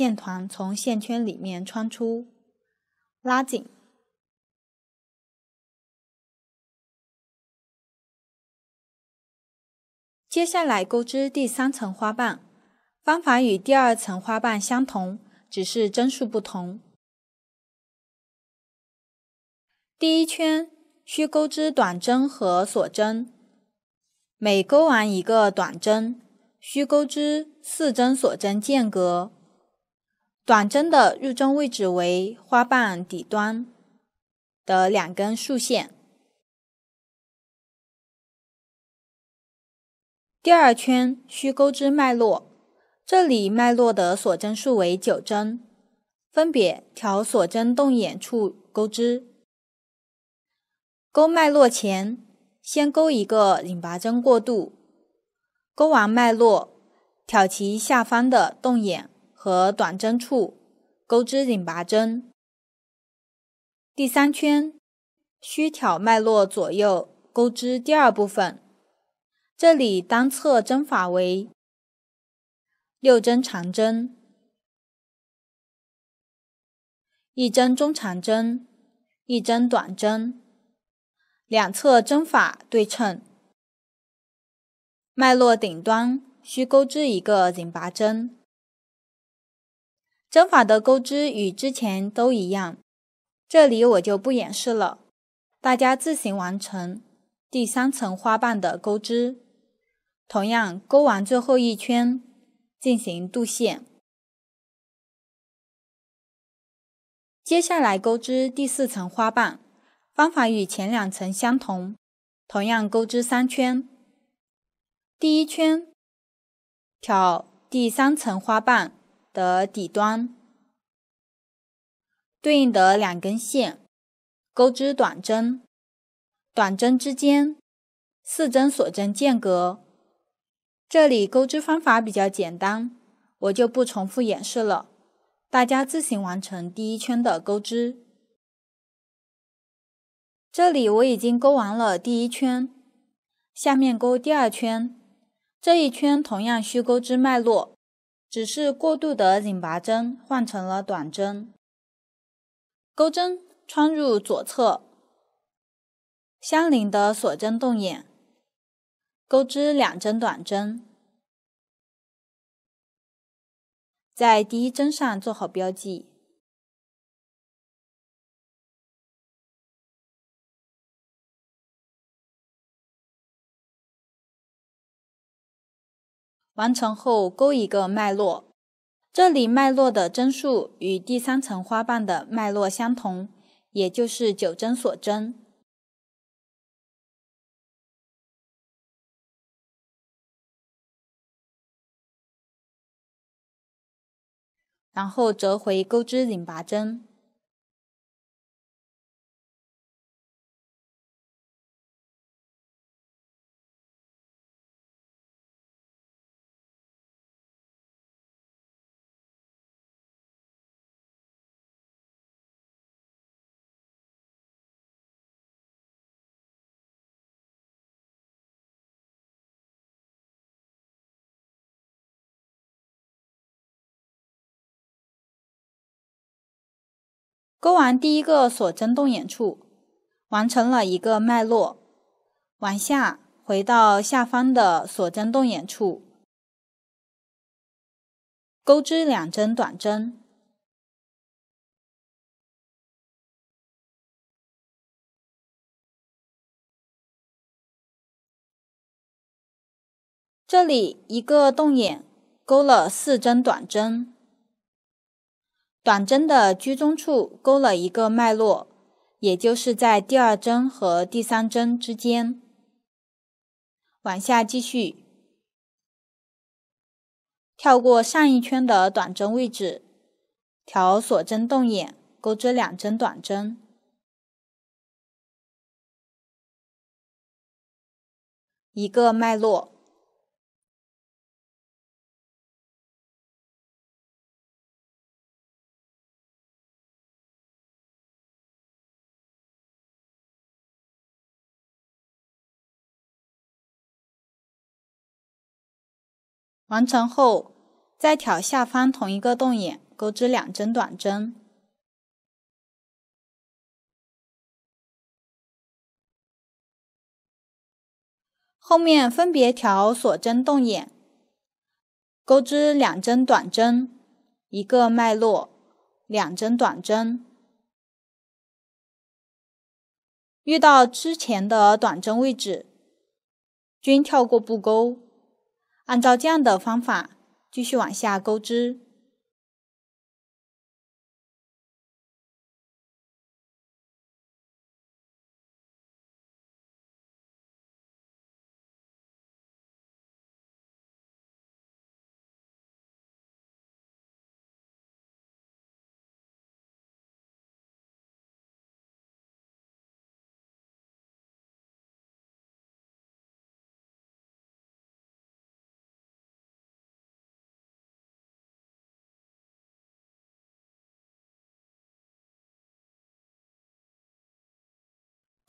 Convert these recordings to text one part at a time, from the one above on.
线团从线圈里面穿出，拉紧。接下来钩织第三层花瓣，方法与第二层花瓣相同，只是针数不同。第一圈需钩织短针和锁针，每钩完一个短针，需钩织四针锁针间隔。短针的入针位置为花瓣底端的两根竖线。第二圈需钩织脉络，这里脉络的锁针数为九针，分别挑锁针洞眼处钩织。钩脉络前，先钩一个引拔针过渡。钩完脉络，挑其下方的洞眼。和短针处钩织引拔针。第三圈需挑脉络左右钩织第二部分，这里单侧针法为六针长针，一针中长针，一针短针，两侧针法对称。脉络顶端需钩织一个引拔针。针法的钩织与之前都一样，这里我就不演示了，大家自行完成第三层花瓣的钩织。同样钩完最后一圈，进行渡线。接下来钩织第四层花瓣，方法与前两层相同，同样钩织三圈。第一圈挑第三层花瓣。的底端对应的两根线，钩织短针，短针之间四针锁针间隔。这里钩织方法比较简单，我就不重复演示了，大家自行完成第一圈的钩织。这里我已经钩完了第一圈，下面钩第二圈，这一圈同样需钩织脉络。只是过度的引拔针换成了短针，钩针穿入左侧相邻的锁针洞眼，钩织两针短针，在第一针上做好标记。完成后勾一个脉络，这里脉络的针数与第三层花瓣的脉络相同，也就是九针锁针，然后折回钩织引拔针。勾完第一个锁针洞眼处，完成了一个脉络，往下回到下方的锁针洞眼处，钩织两针短针。这里一个洞眼勾了四针短针。短针的居中处勾了一个脉络，也就是在第二针和第三针之间。往下继续，跳过上一圈的短针位置，调锁针洞眼，钩织两针短针，一个脉络。完成后，再挑下方同一个洞眼，钩织两针短针。后面分别挑锁针洞眼，钩织两针短针，一个脉络，两针短针。遇到之前的短针位置，均跳过不钩。按照这样的方法，继续往下钩织。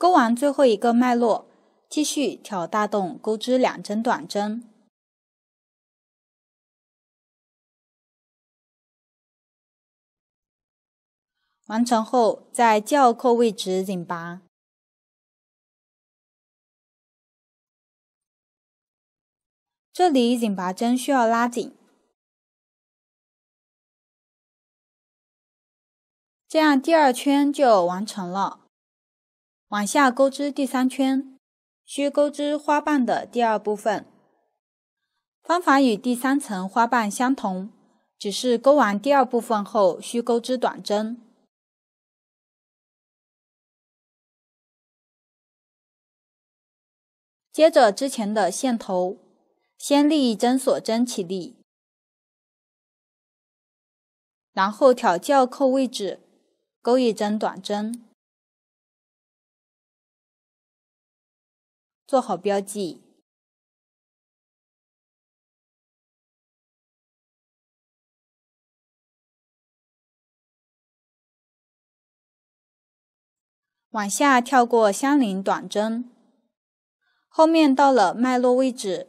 勾完最后一个脉络，继续挑大洞，钩织两针短针。完成后，在吊扣位置引拔，这里引拔针需要拉紧，这样第二圈就完成了。往下钩织第三圈，需钩织花瓣的第二部分，方法与第三层花瓣相同，只是钩完第二部分后需钩织短针。接着之前的线头，先立一针锁针起立，然后挑吊扣位置，钩一针短针。做好标记，往下跳过相邻短针，后面到了脉络位置，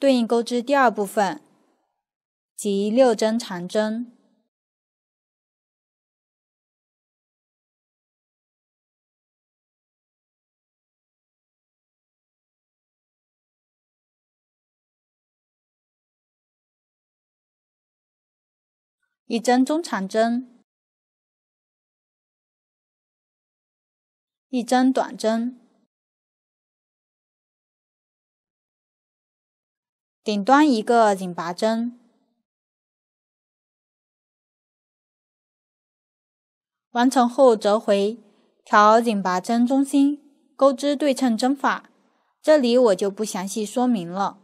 对应钩织第二部分，即六针长针。一针中长针，一针短针，顶端一个引拔针。完成后折回，调引拔针中心，钩织对称针法。这里我就不详细说明了。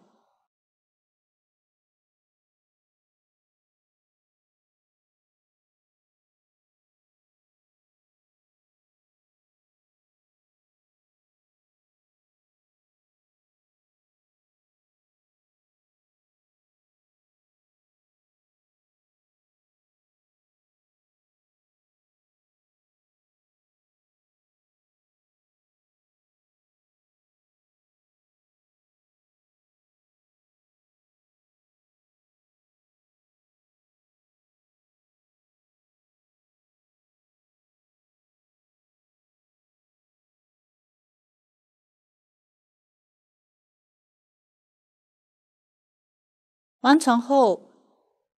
完成后，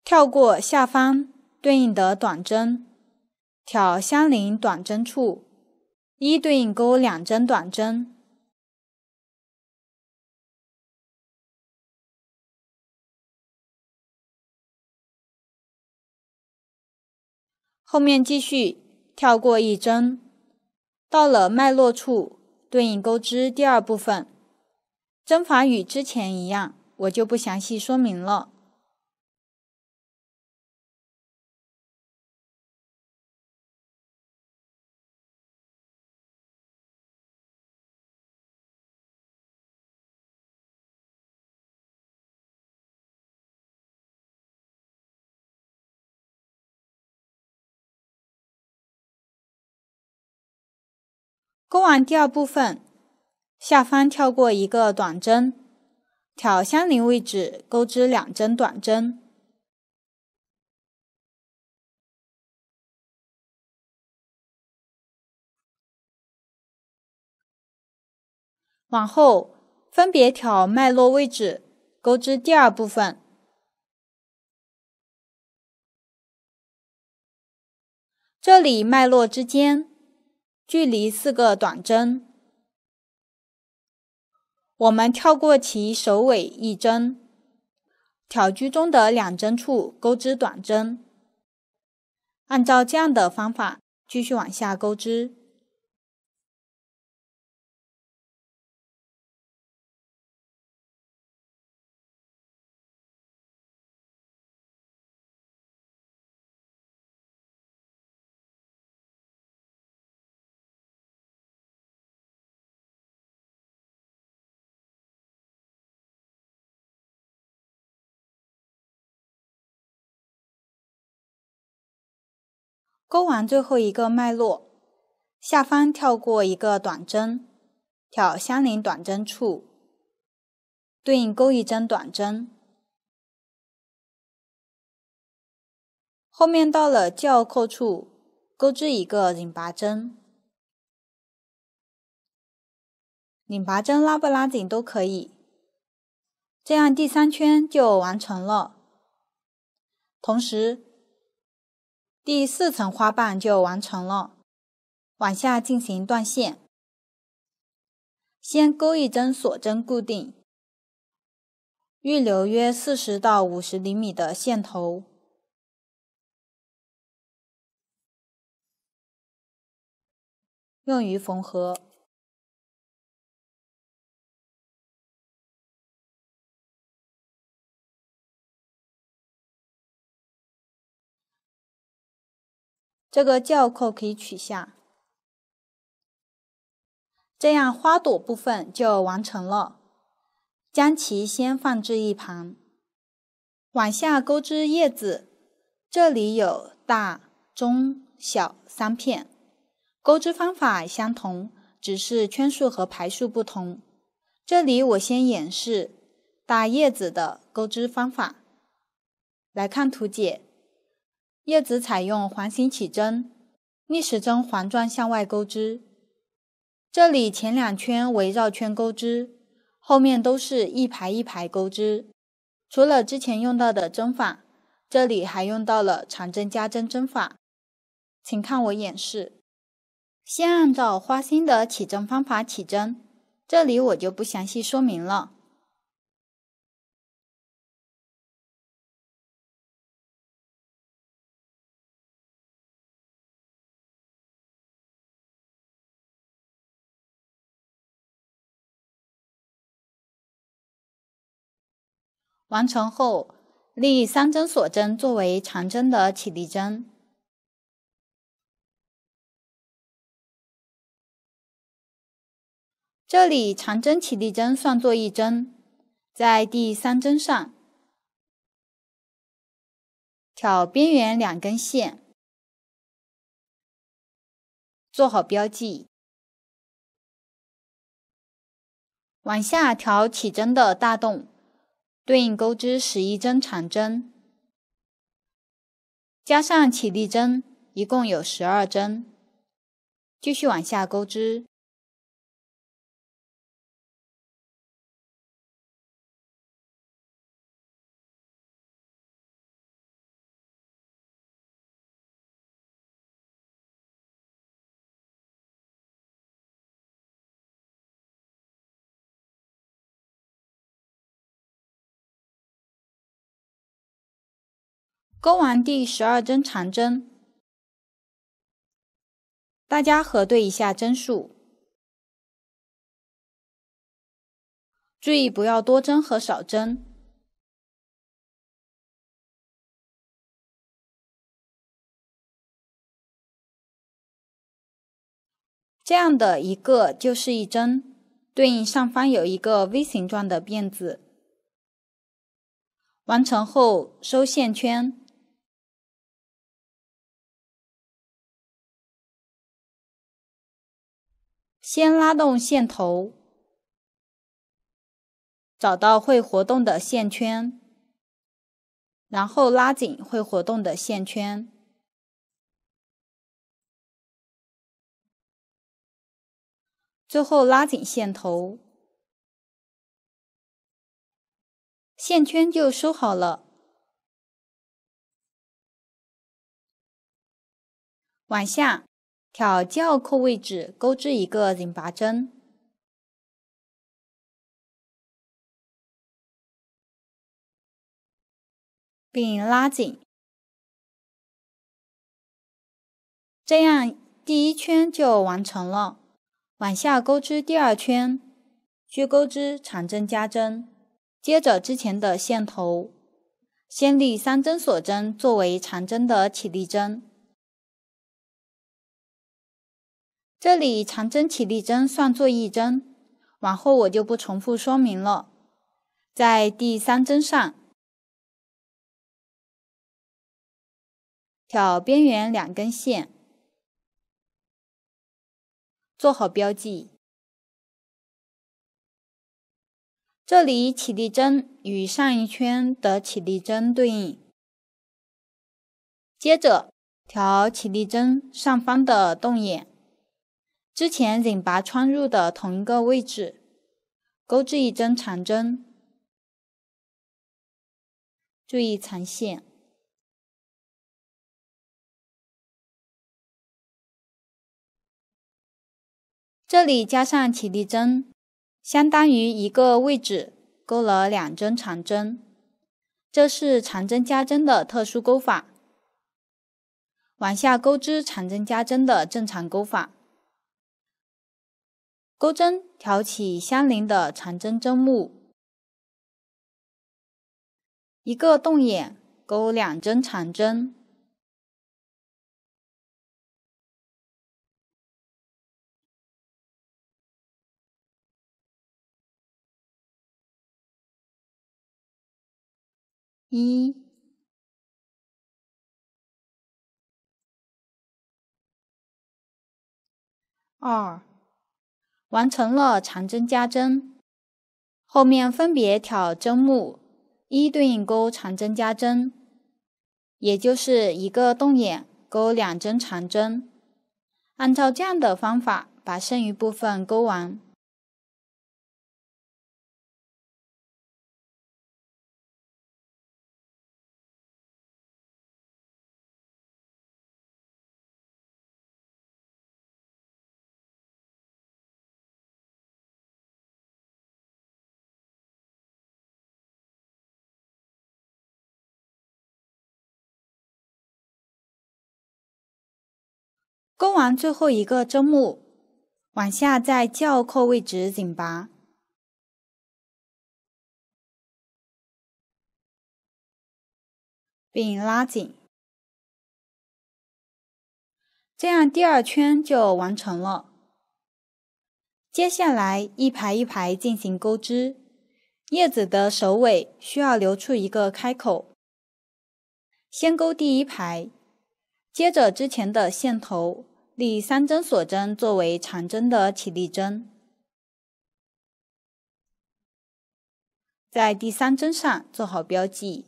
跳过下方对应的短针，挑相邻短针处，一对应钩两针短针。后面继续跳过一针，到了脉络处，对应钩织第二部分，针法与之前一样。我就不详细说明了。勾完第二部分，下方跳过一个短针。挑相邻位置钩织两针短针，往后分别挑脉络位置钩织第二部分。这里脉络之间距离四个短针。我们跳过其首尾一针，挑居中的两针处钩织短针。按照这样的方法继续往下钩织。勾完最后一个脉络，下方跳过一个短针，挑相邻短针处，对应钩一针短针。后面到了较扣处，钩织一个引拔针，引拔针拉不拉紧都可以。这样第三圈就完成了，同时。第四层花瓣就完成了，往下进行断线，先钩一针锁针固定，预留约四十到五十厘米的线头，用于缝合。这个吊扣可以取下，这样花朵部分就完成了，将其先放置一旁。往下钩织叶子，这里有大、中、小三片，钩织方法相同，只是圈数和排数不同。这里我先演示大叶子的钩织方法，来看图解。叶子采用环形起针，逆时针环状向外钩织。这里前两圈为绕圈钩织，后面都是一排一排钩织。除了之前用到的针法，这里还用到了长针加针针法。请看我演示。先按照花心的起针方法起针，这里我就不详细说明了。完成后，立三针锁针作为长针的起立针。这里长针起立针算作一针，在第三针上挑边缘两根线，做好标记，往下挑起针的大洞。对应钩织十一针长针，加上起立针，一共有十二针。继续往下钩织。钩完第十二针长针，大家核对一下针数，注意不要多针和少针。这样的一个就是一针，对应上方有一个 V 形状的辫子。完成后收线圈。先拉动线头，找到会活动的线圈，然后拉紧会活动的线圈，最后拉紧线头，线圈就收好了。往下。挑号扣位置，钩织一个引拔针，并拉紧，这样第一圈就完成了。往下钩织第二圈，需钩织长针加针，接着之前的线头，先立三针锁针作为长针的起立针。这里长针起立针算作一针，往后我就不重复说明了。在第三针上挑边缘两根线，做好标记。这里起立针与上一圈的起立针对应。接着挑起立针上方的洞眼。之前引拔穿入的同一个位置，钩织一针长针，注意藏线。这里加上起立针，相当于一个位置钩了两针长针，这是长针加针的特殊钩法。往下钩织长针加针的正常钩法。钩针挑起相邻的长针针目，一个洞眼钩两针长针，一，二。完成了长针加针，后面分别挑针目，一对应钩长针加针，也就是一个洞眼钩两针长针，按照这样的方法把剩余部分钩完。钩完最后一个针目，往下在较扣位置紧拔并拉紧，这样第二圈就完成了。接下来一排一排进行钩织，叶子的首尾需要留出一个开口。先钩第一排，接着之前的线头。第三针锁针作为长针的起立针，在第三针上做好标记，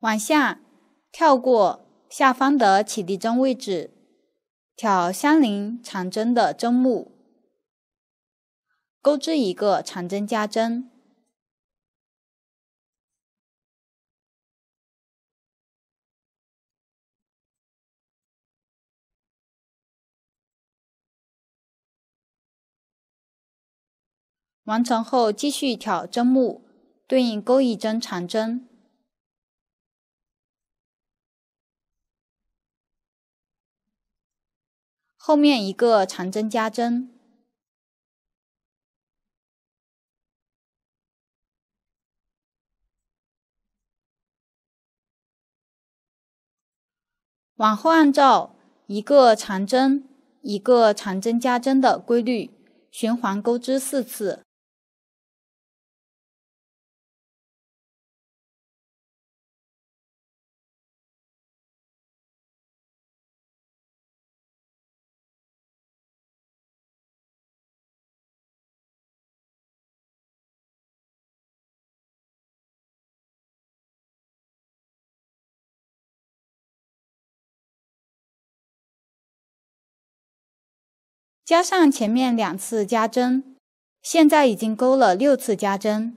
往下跳过下方的起立针位置，挑相邻长针的针目，钩织一个长针加针。完成后，继续挑针目，对应钩一针长针，后面一个长针加针，往后按照一个长针、一个长针加针的规律循环钩织四次。加上前面两次加针，现在已经钩了六次加针。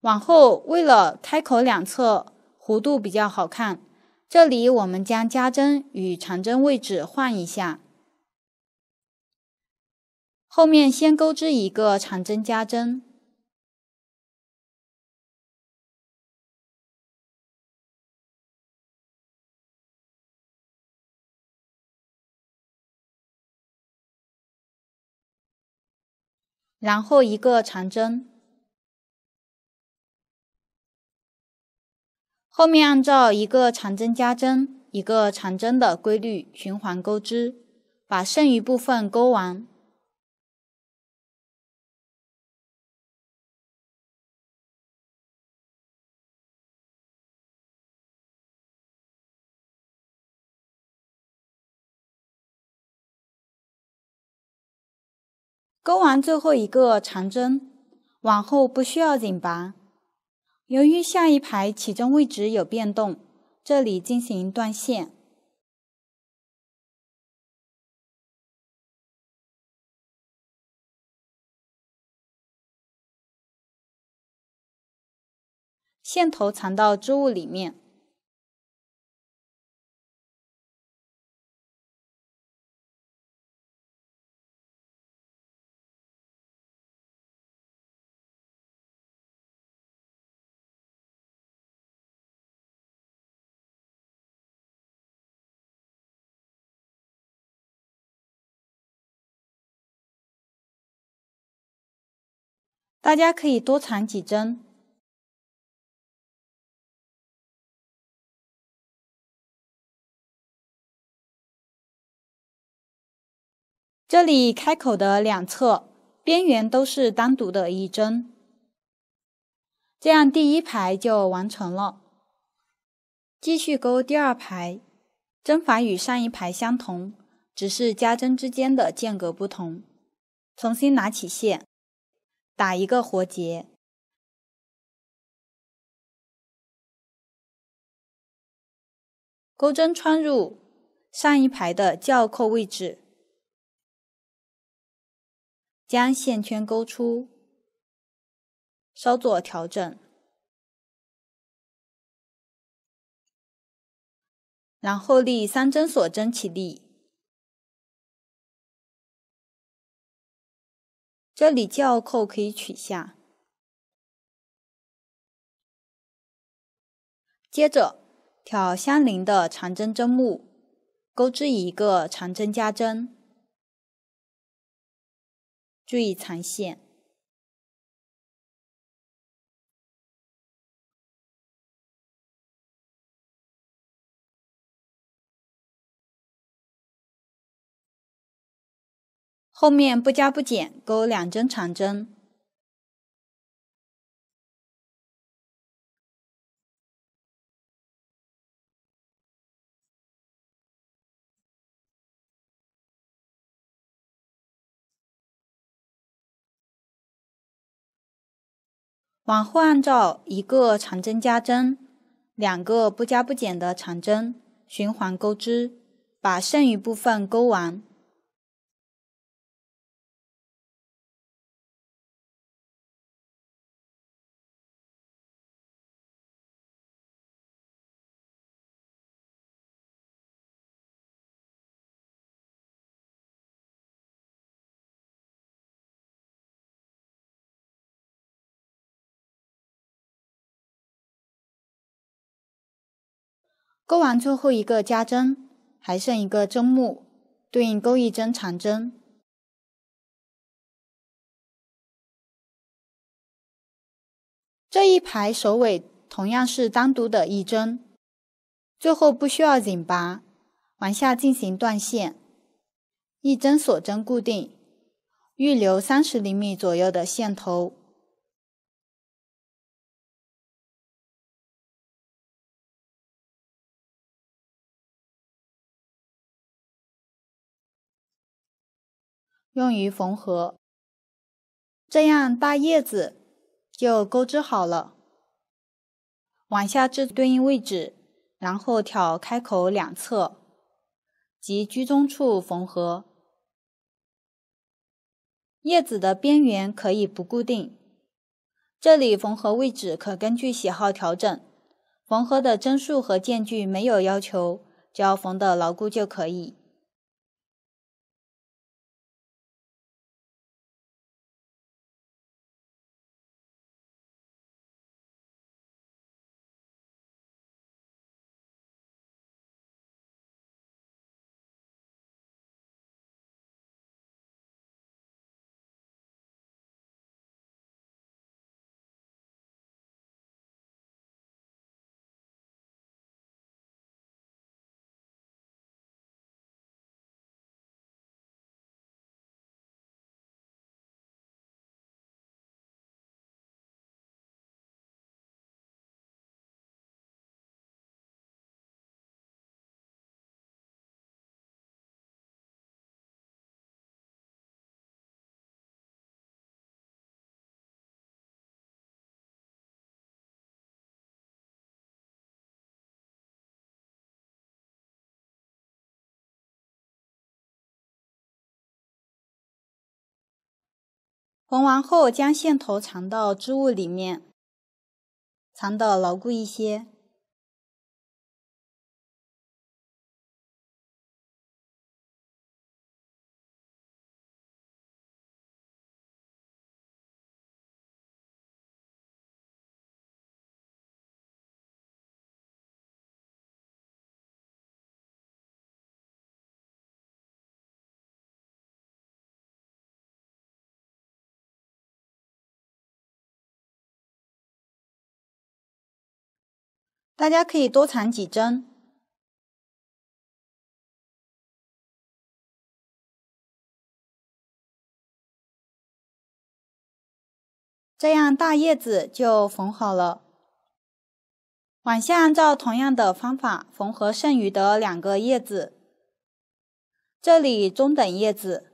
往后为了开口两侧弧度比较好看，这里我们将加针与长针位置换一下。后面先钩织一个长针加针。然后一个长针，后面按照一个长针加针一个长针的规律循环钩织，把剩余部分钩完。钩完最后一个长针，往后不需要引拔。由于下一排起针位置有变动，这里进行断线，线头藏到织物里面。大家可以多藏几针。这里开口的两侧边缘都是单独的一针，这样第一排就完成了。继续钩第二排，针法与上一排相同，只是加针之间的间隔不同。重新拿起线。打一个活结，钩针穿入上一排的吊扣位置，将线圈勾出，稍作调整，然后立三针锁针起立。这里吊扣可以取下，接着挑相邻的长针针目，钩织一个长针加针，注意藏线。后面不加不减，钩两针长针，往后按照一个长针加针，两个不加不减的长针循环钩织，把剩余部分钩完。钩完最后一个加针，还剩一个针目，对应钩一针长针。这一排首尾同样是单独的一针，最后不需要紧拔，往下进行断线，一针锁针固定，预留三十厘米左右的线头。用于缝合，这样大叶子就钩织好了。往下至对应位置，然后挑开口两侧及居中处缝合。叶子的边缘可以不固定，这里缝合位置可根据喜好调整。缝合的针数和间距没有要求，只要缝的牢固就可以。缝完后，将线头藏到织物里面，藏的牢固一些。大家可以多藏几针，这样大叶子就缝好了。往下按照同样的方法缝合剩余的两个叶子，这里中等叶子，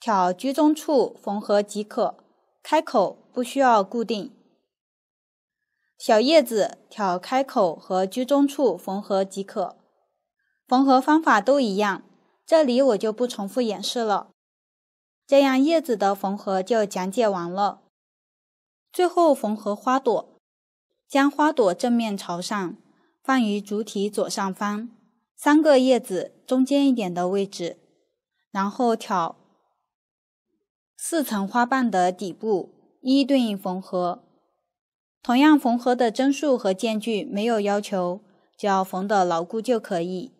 挑居中处缝合即可，开口不需要固定。小叶子挑开口和居中处缝合即可，缝合方法都一样，这里我就不重复演示了。这样叶子的缝合就讲解完了。最后缝合花朵，将花朵正面朝上放于主体左上方三个叶子中间一点的位置，然后挑四层花瓣的底部，一一对应缝合。同样，缝合的针数和间距没有要求，只要缝的牢固就可以。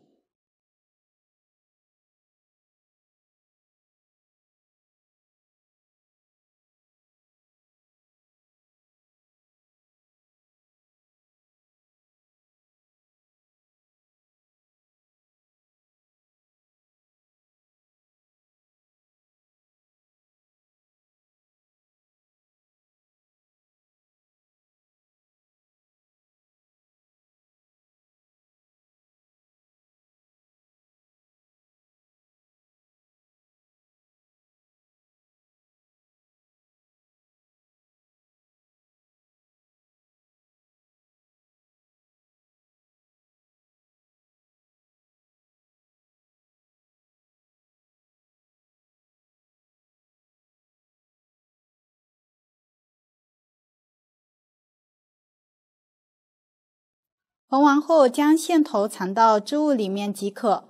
缝完后，将线头藏到织物里面即可。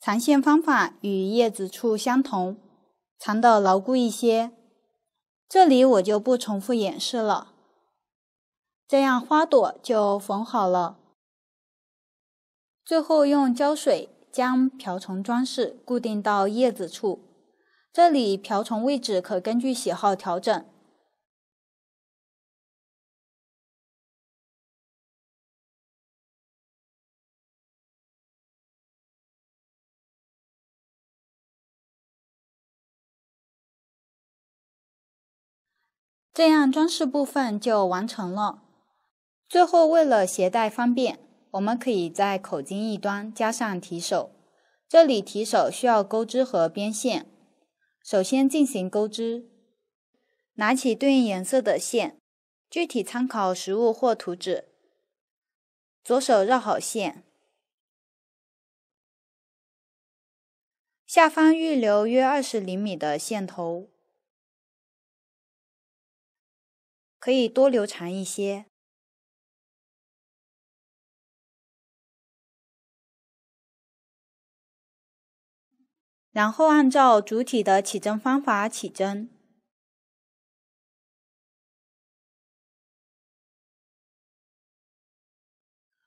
藏线方法与叶子处相同，藏得牢固一些。这里我就不重复演示了。这样花朵就缝好了。最后用胶水将瓢虫装饰固定到叶子处。这里瓢虫位置可根据喜好调整。这样装饰部分就完成了。最后，为了携带方便，我们可以在口经一端加上提手。这里提手需要钩织和编线。首先进行钩织，拿起对应颜色的线，具体参考实物或图纸。左手绕好线，下方预留约二十厘米的线头。可以多留长一些，然后按照主体的起针方法起针。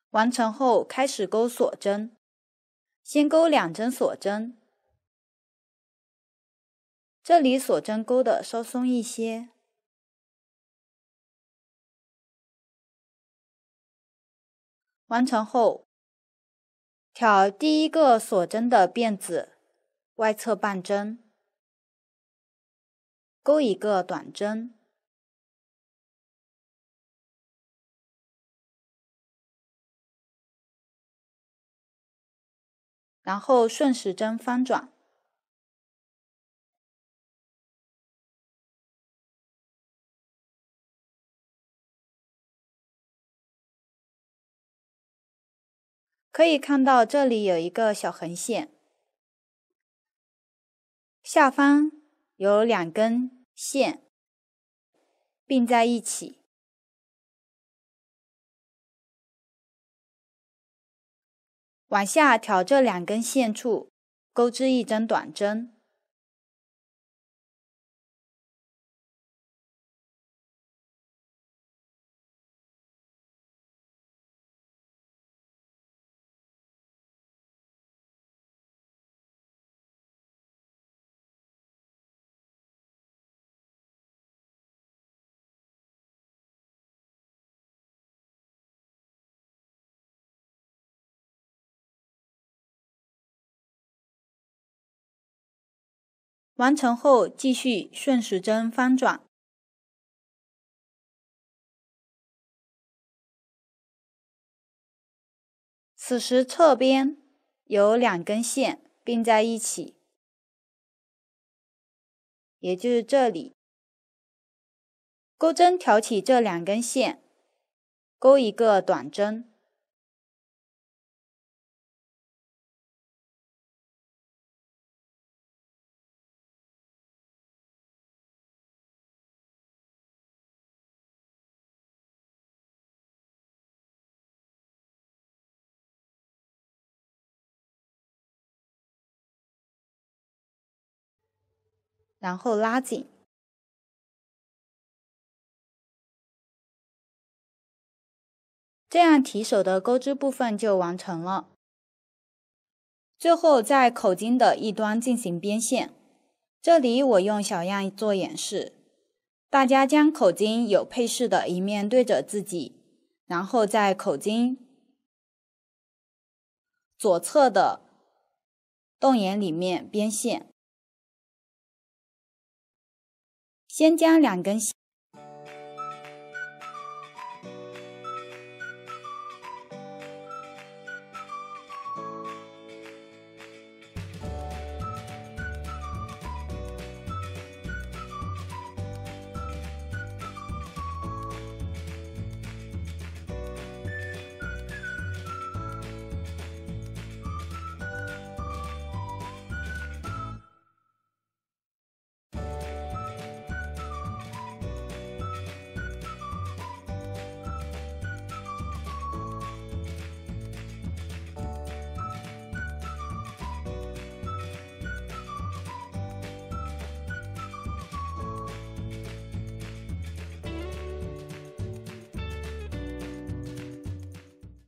完成后，开始钩锁针，先钩两针锁针，这里锁针钩的稍松一些。完成后，挑第一个锁针的辫子外侧半针，勾一个短针，然后顺时针翻转。可以看到这里有一个小横线，下方有两根线并在一起，往下挑这两根线处，钩织一针短针。完成后，继续顺时针翻转。此时侧边有两根线并在一起，也就是这里。钩针挑起这两根线，钩一个短针。然后拉紧，这样提手的钩织部分就完成了。最后，在口巾的一端进行编线。这里我用小样做演示，大家将口巾有配饰的一面对着自己，然后在口巾左侧的洞眼里面编线。先将两根。线。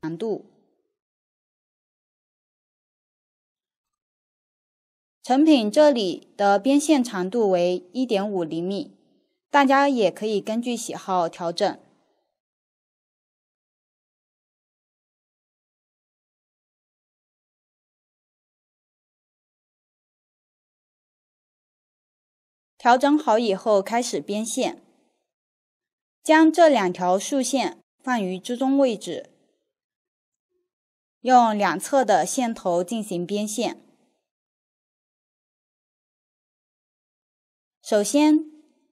长度，成品这里的边线长度为一点五厘米，大家也可以根据喜好调整。调整好以后，开始编线，将这两条竖线放于居中位置。用两侧的线头进行编线。首先，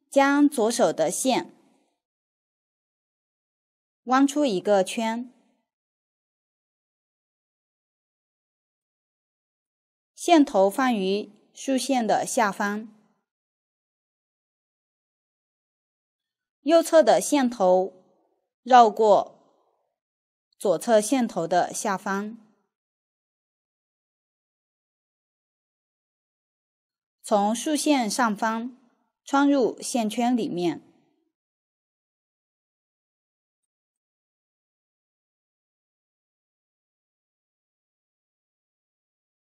将左手的线弯出一个圈，线头放于竖线的下方，右侧的线头绕过。左侧线头的下方，从竖线上方穿入线圈里面，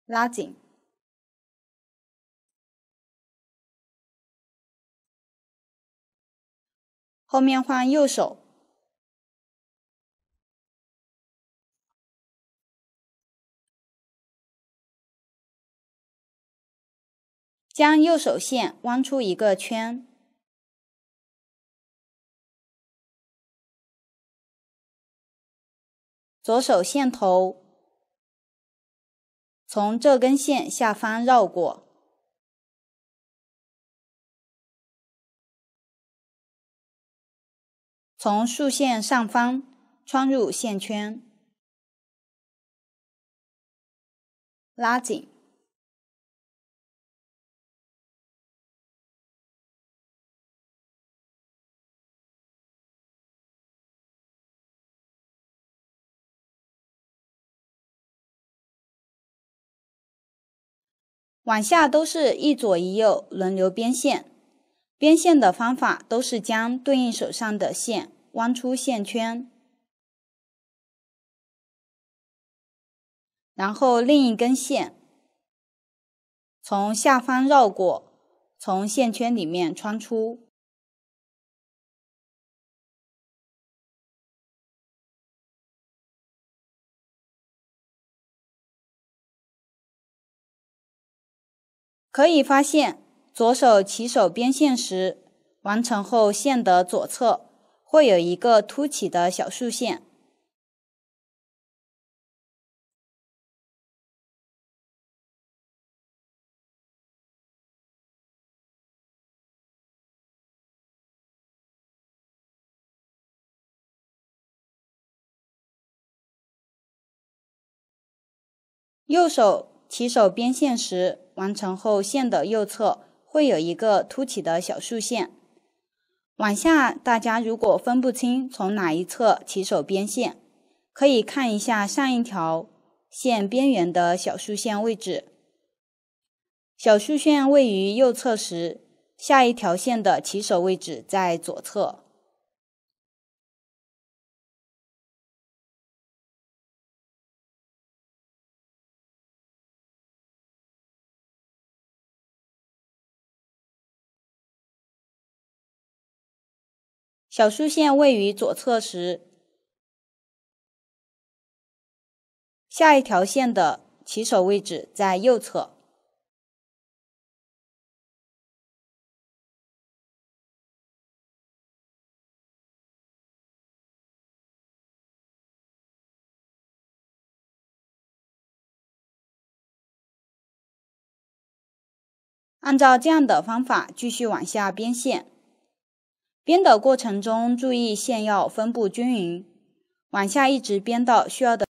拉紧。后面换右手。将右手线弯出一个圈，左手线头从这根线下方绕过，从竖线上方穿入线圈，拉紧。往下都是一左一右轮流编线，编线的方法都是将对应手上的线弯出线圈，然后另一根线从下方绕过，从线圈里面穿出。可以发现，左手起手边线时，完成后线的左侧会有一个凸起的小竖线；右手起手边线时。完成后，线的右侧会有一个凸起的小竖线。往下，大家如果分不清从哪一侧起手边线，可以看一下上一条线边缘的小竖线位置。小竖线位于右侧时，下一条线的起手位置在左侧。小竖线位于左侧时，下一条线的起手位置在右侧。按照这样的方法继续往下编线。编的过程中，注意线要分布均匀，往下一直编到需要的。